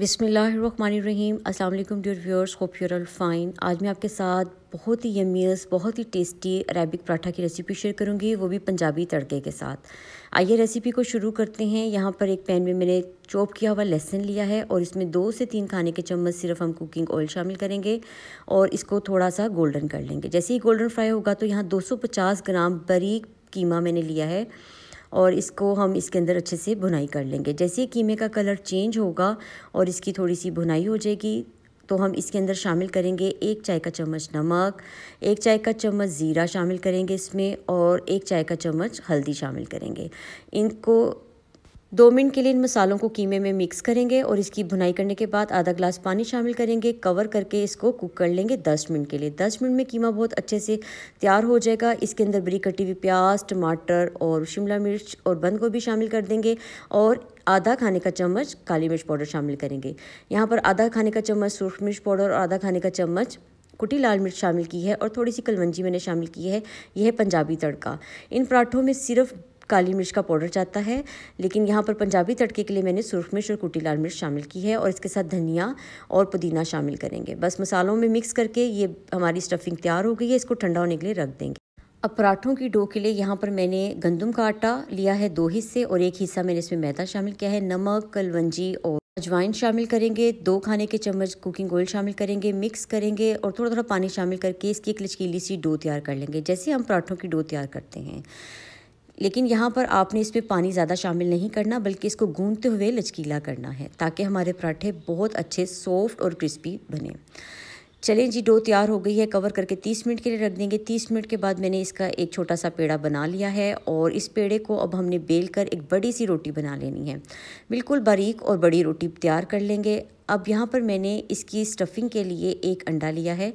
बिसमीम अल्लाम dear viewers hope you're all fine आज मैं आपके साथ बहुत ही यमियस बहुत ही टेस्टी अरेबिक पराठा की रेसिपी शेयर करूंगी वो भी पंजाबी तड़के के साथ आइए रेसिपी को शुरू करते हैं यहाँ पर एक पैन में मैंने चॉप किया हुआ लहसन लिया है और इसमें दो से तीन खाने के चम्मच सिर्फ हम कुकिंग ऑयल शामिल करेंगे और इसको थोड़ा सा गोल्डन कर लेंगे जैसे ही गोल्डन फ्राई होगा तो यहाँ दो ग्राम बरीक कीमा मैंने लिया है और इसको हम इसके अंदर अच्छे से बुनाई कर लेंगे जैसे कीमे का कलर चेंज होगा और इसकी थोड़ी सी बुनाई हो जाएगी तो हम इसके अंदर शामिल करेंगे एक चाय का चम्मच नमक एक चाय का चम्मच ज़ीरा शामिल करेंगे इसमें और एक चाय का चम्मच हल्दी शामिल करेंगे इनको दो मिनट के लिए इन मसालों को कीमे में मिक्स करेंगे और इसकी भुनाई करने के बाद आधा ग्लास पानी शामिल करेंगे कवर करके इसको कुक कर लेंगे दस मिनट के लिए दस मिनट में कीमा बहुत अच्छे से तैयार हो जाएगा इसके अंदर बरी कटी हुई प्याज टमाटर और शिमला मिर्च और बंद गोभी शामिल कर देंगे और आधा खाने का चम्मच काली मिर्च पाउडर शामिल करेंगे यहाँ पर आधा खाने का चम्मच सूर्ख मिर्च पाउडर और आधा खाने का चम्मच कुटी लाल मिर्च शामिल की है और थोड़ी सी कलवंजी मैंने शामिल की है यह पंजाबी तड़का इन पराठों में सिर्फ काली मिर्च का पाउडर जाता है लेकिन यहाँ पर पंजाबी तड़के के लिए मैंने सुरख मिर्च और कुटी लाल मिर्च शामिल की है और इसके साथ धनिया और पुदीना शामिल करेंगे बस मसालों में मिक्स करके ये हमारी स्टफिंग तैयार हो गई है इसको ठंडा होने के लिए रख देंगे अब पराठों की डो के लिए यहाँ पर मैंने गंदम का आटा लिया है दो हिस्से और एक हिस्सा मैंने इसमें मैदा शामिल किया है नमक कलवंजी और अजवाइन शामिल करेंगे दो खाने के चम्मच कुकिंग ऑयल शामिल करेंगे मिक्स करेंगे और थोड़ा थोड़ा पानी शामिल करके इसकी एक लचकीली सी डो तैयार कर लेंगे जैसे हम पराठों की डो तैयार करते हैं लेकिन यहाँ पर आपने इसमें पानी ज़्यादा शामिल नहीं करना बल्कि इसको गूंदते हुए लचकीला करना है ताकि हमारे पराठे बहुत अच्छे सॉफ्ट और क्रिस्पी बने चलें जी डो तैयार हो गई है कवर करके 30 मिनट के लिए रख देंगे 30 मिनट के बाद मैंने इसका एक छोटा सा पेड़ा बना लिया है और इस पेड़े को अब हमने बेल कर एक बड़ी सी रोटी बना लेनी है बिल्कुल बारीक और बड़ी रोटी तैयार कर लेंगे अब यहाँ पर मैंने इसकी स्टफ़िंग के लिए एक अंडा लिया है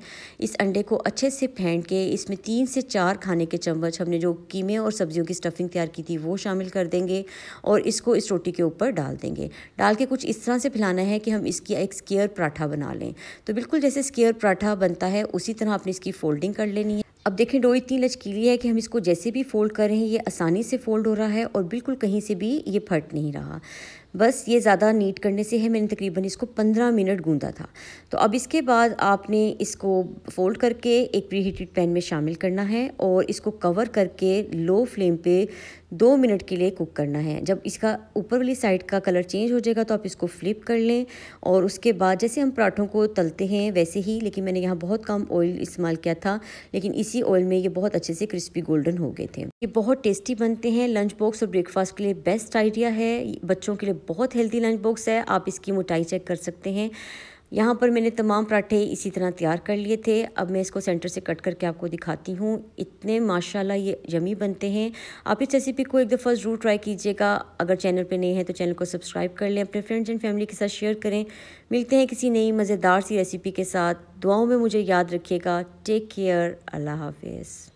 इस अंडे को अच्छे से फेंट के इसमें तीन से चार खाने के चम्मच हमने जो कीमे और सब्जियों की स्टफ़िंग तैयार की थी वो शामिल कर देंगे और इसको इस रोटी के ऊपर डाल देंगे डाल के कुछ इस तरह से फैलाना है कि हम इसकी एक स्केयर पराठा बना लें तो बिल्कुल जैसे स्केयर पराठा बनता है उसी तरह आपने इसकी फोल्डिंग कर लेनी है अब देखें डो इतनी लचकीली है कि हम इसको जैसे भी फोल्ड कर रहे हैं ये आसानी से फोल्ड हो रहा है और बिल्कुल कहीं से भी ये फट नहीं रहा बस ये ज़्यादा नीट करने से है मैंने तकरीबन इसको पंद्रह मिनट गूंदा था तो अब इसके बाद आपने इसको फोल्ड करके एक प्री हीटेड पैन में शामिल करना है और इसको कवर करके लो फ्लेम पे दो मिनट के लिए कुक करना है जब इसका ऊपर वाली साइड का कलर चेंज हो जाएगा तो आप इसको फ्लिप कर लें और उसके बाद जैसे हम पराठों को तलते हैं वैसे ही लेकिन मैंने यहाँ बहुत कम ऑयल इस्तेमाल किया था लेकिन इसी ऑयल में ये बहुत अच्छे से क्रिस्पी गोल्डन हो गए थे ये बहुत टेस्टी बनते हैं लंच बॉक्स और ब्रेकफास्ट के लिए बेस्ट आइडिया है बच्चों के लिए बहुत हेल्दी लंच बॉक्स है आप इसकी मोटाई चेक कर सकते हैं यहाँ पर मैंने तमाम पराठे इसी तरह तैयार कर लिए थे अब मैं इसको सेंटर से कट करके आपको दिखाती हूँ इतने माशाल्लाह ये यमी बनते हैं आप इस रेसिपी को एक दफ़ा ज़रूर ट्राई कीजिएगा अगर चैनल पर नए हैं तो चैनल को सब्सक्राइब कर लें अपने फ्रेंड्स एंड फैमिली के साथ शेयर करें मिलते हैं किसी नई मज़ेदार सी रेसिपी के साथ दुआओं में मुझे याद रखिएगा टेक केयर अल्लाह हाफिज़